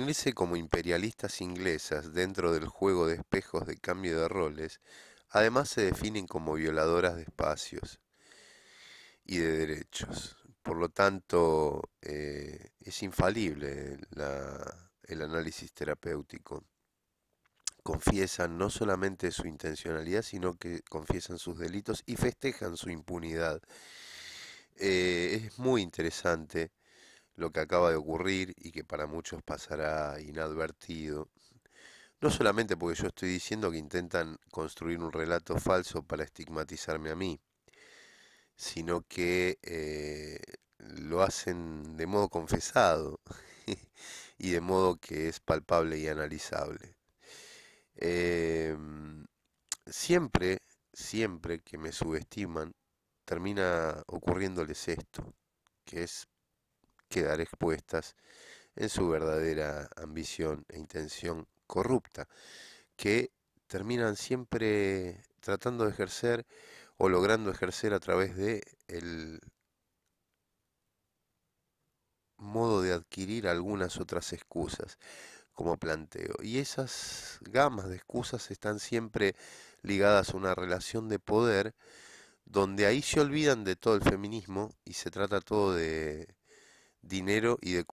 definirse como imperialistas inglesas dentro del juego de espejos de cambio de roles, además se definen como violadoras de espacios y de derechos. Por lo tanto, eh, es infalible el análisis terapéutico. Confiesan no solamente su intencionalidad, sino que confiesan sus delitos y festejan su impunidad. Eh, es muy interesante lo que acaba de ocurrir y que para muchos pasará inadvertido. No solamente porque yo estoy diciendo que intentan construir un relato falso para estigmatizarme a mí, sino que eh, lo hacen de modo confesado y de modo que es palpable y analizable. Em, siempre, siempre que me subestiman, termina ocurriéndoles esto, que es quedar expuestas en su verdadera ambición e intención corrupta, que terminan siempre tratando de ejercer o logrando ejercer a través de el modo de adquirir algunas otras excusas como planteo. Y esas gamas de excusas están siempre ligadas a una relación de poder donde ahí se olvidan de todo el feminismo y se trata todo de dinero y de